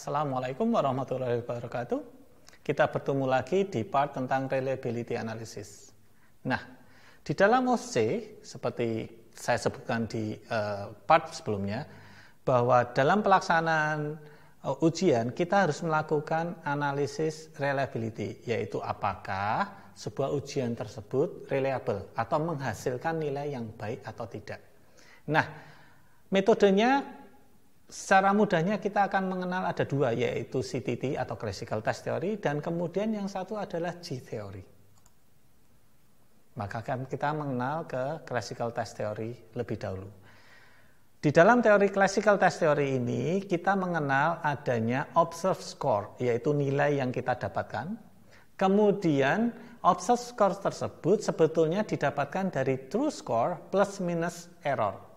Assalamualaikum warahmatullahi wabarakatuh. Kita bertemu lagi di part tentang reliability analysis. Nah, di dalam OSC seperti saya sebutkan di eh, part sebelumnya bahwa dalam pelaksanaan eh, ujian kita harus melakukan analisis reliability, yaitu apakah sebuah ujian tersebut reliable atau menghasilkan nilai yang baik atau tidak. Nah, metodenya secara mudahnya kita akan mengenal ada dua yaitu CTT atau classical test theory dan kemudian yang satu adalah G theory. Maka akan kita mengenal ke classical test theory lebih dahulu. Di dalam teori classical test theory ini kita mengenal adanya observed score yaitu nilai yang kita dapatkan. Kemudian observed score tersebut sebetulnya didapatkan dari true score plus minus error.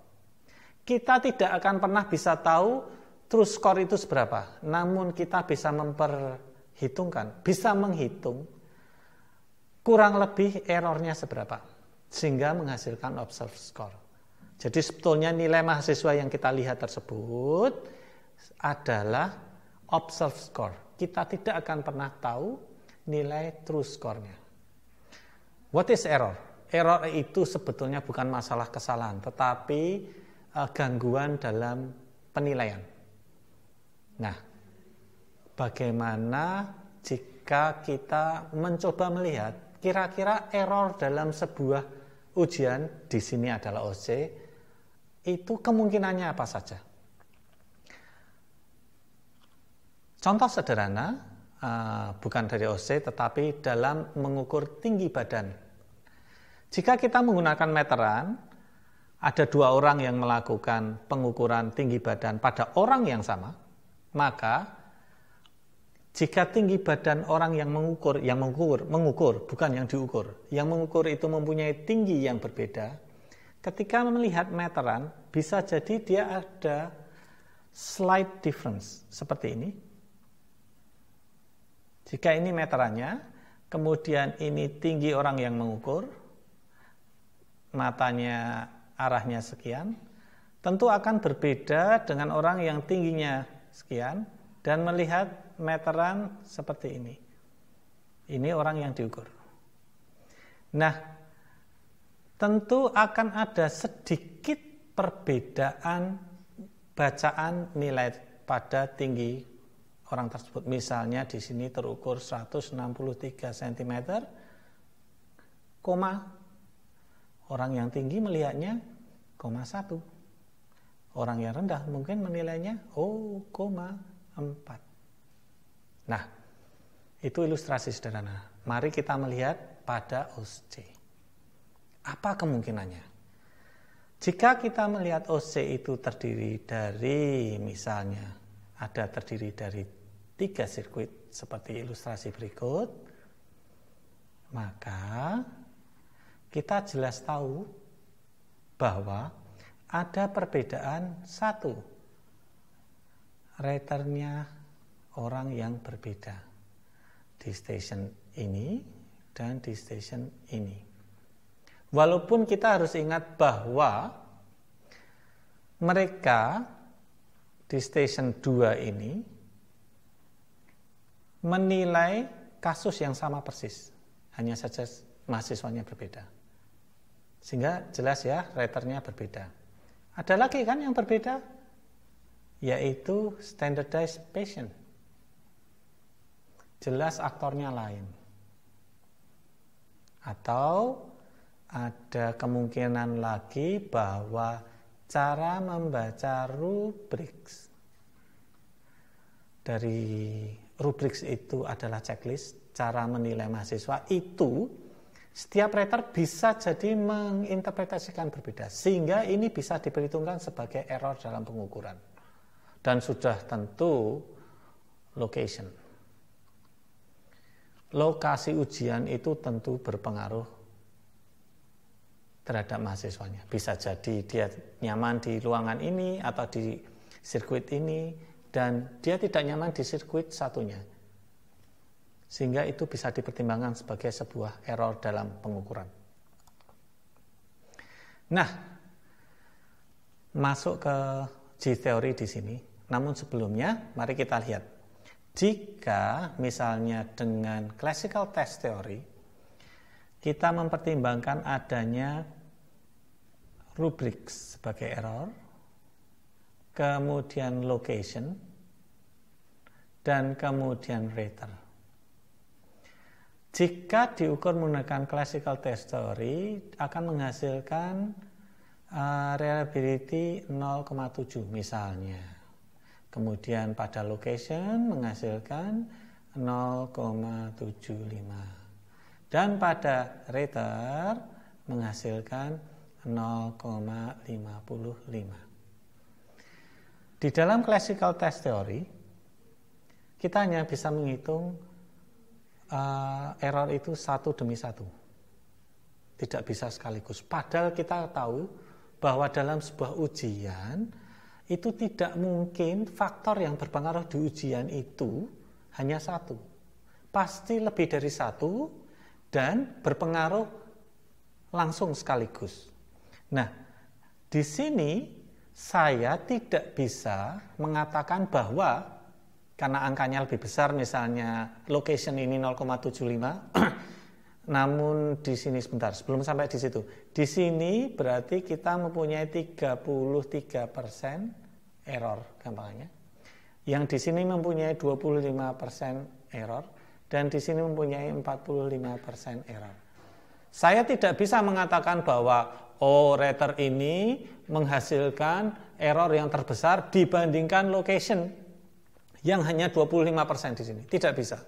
Kita tidak akan pernah bisa tahu true score itu seberapa, namun kita bisa memperhitungkan, bisa menghitung kurang lebih errornya seberapa, sehingga menghasilkan observed score. Jadi sebetulnya nilai mahasiswa yang kita lihat tersebut adalah observed score. Kita tidak akan pernah tahu nilai true score-nya. What is error? Error itu sebetulnya bukan masalah kesalahan, tetapi uh, gangguan dalam penilaian. Nah, bagaimana jika kita mencoba melihat kira-kira error dalam sebuah ujian di sini adalah OC itu kemungkinannya apa saja? Contoh sederhana, eh, bukan dari OC, tetapi dalam mengukur tinggi badan. Jika kita menggunakan meteran, ada dua orang yang melakukan pengukuran tinggi badan pada orang yang sama, maka jika tinggi badan orang yang mengukur, yang mengukur, mengukur, bukan yang diukur, yang mengukur itu mempunyai tinggi yang berbeda, ketika melihat meteran, bisa jadi dia ada slight difference seperti ini. Jika ini meterannya, kemudian ini tinggi orang yang mengukur, matanya arahnya sekian, tentu akan berbeda dengan orang yang tingginya sekian dan melihat meteran seperti ini. Ini orang yang diukur. Nah, tentu akan ada sedikit perbedaan bacaan nilai pada tinggi orang tersebut. Misalnya di sini terukur 163 cm, Orang yang tinggi melihatnya koma satu. Orang yang rendah mungkin menilainya oh koma empat. Nah, itu ilustrasi sederhana. Mari kita melihat pada OC. Apa kemungkinannya? Jika kita melihat OC itu terdiri dari misalnya ada terdiri dari tiga sirkuit seperti ilustrasi berikut, maka kita jelas tahu bahwa ada perbedaan satu returnnya orang yang berbeda di station ini dan di station ini. Walaupun kita harus ingat bahwa mereka di station 2 ini menilai kasus yang sama persis, hanya saja mahasiswanya berbeda. Sehingga jelas ya writernya berbeda. Ada lagi kan yang berbeda? Yaitu standardized patient. Jelas aktornya lain. Atau ada kemungkinan lagi bahwa cara membaca rubriks dari rubriks itu adalah checklist cara menilai mahasiswa itu setiap writer bisa jadi menginterpretasikan berbeda, sehingga ini bisa diperhitungkan sebagai error dalam pengukuran. Dan sudah tentu location. Lokasi ujian itu tentu berpengaruh terhadap mahasiswanya. Bisa jadi dia nyaman di ruangan ini atau di sirkuit ini, dan dia tidak nyaman di sirkuit satunya sehingga itu bisa dipertimbangkan sebagai sebuah error dalam pengukuran. Nah, masuk ke g teori di sini. Namun sebelumnya, mari kita lihat. Jika misalnya dengan classical test teori, kita mempertimbangkan adanya rubrik sebagai error, kemudian location, dan kemudian rater jika diukur menggunakan classical test theory akan menghasilkan uh, reliability 0,7 misalnya. Kemudian pada location menghasilkan 0,75 dan pada rater menghasilkan 0,55. Di dalam classical test theory kita hanya bisa menghitung uh, error itu satu demi satu. Tidak bisa sekaligus. Padahal kita tahu bahwa dalam sebuah ujian itu tidak mungkin faktor yang berpengaruh di ujian itu hanya satu. Pasti lebih dari satu dan berpengaruh langsung sekaligus. Nah, di sini saya tidak bisa mengatakan bahwa karena angkanya lebih besar misalnya location ini 0,75 namun di sini sebentar sebelum sampai di situ di sini berarti kita mempunyai 33% error gampangnya yang di sini mempunyai 25% error dan di sini mempunyai 45% error saya tidak bisa mengatakan bahwa oh rater ini menghasilkan error yang terbesar dibandingkan location yang hanya 25% di sini. Tidak bisa.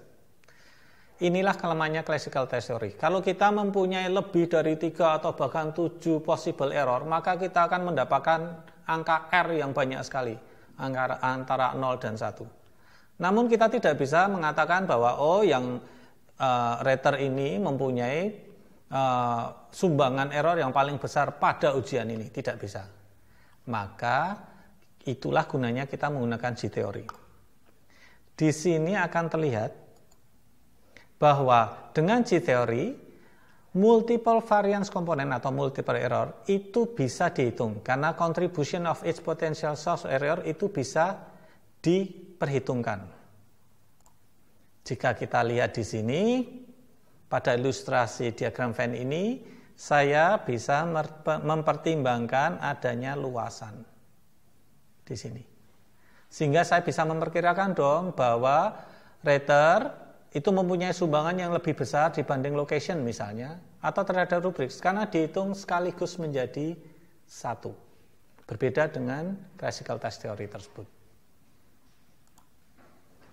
Inilah kelemahannya classical test theory. Kalau kita mempunyai lebih dari 3 atau bahkan 7 possible error, maka kita akan mendapatkan angka R yang banyak sekali, angka antara 0 dan 1. Namun kita tidak bisa mengatakan bahwa oh yang uh, eh, rater ini mempunyai uh, sumbangan error yang paling besar pada ujian ini, tidak bisa. Maka itulah gunanya kita menggunakan G-teori. Di sini akan terlihat bahwa dengan G-theory, multiple variance component atau multiple error itu bisa dihitung karena contribution of each potential source error itu bisa diperhitungkan. Jika kita lihat di sini, pada ilustrasi diagram Venn ini, saya bisa mempertimbangkan adanya luasan di sini. Sehingga saya bisa memperkirakan dong bahwa rater itu mempunyai sumbangan yang lebih besar dibanding location misalnya atau terhadap rubrik karena dihitung sekaligus menjadi satu. Berbeda dengan classical test theory tersebut.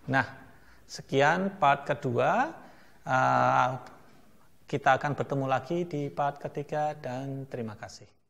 Nah, sekian part kedua. Ah, kita akan bertemu lagi di part ketiga dan terima kasih.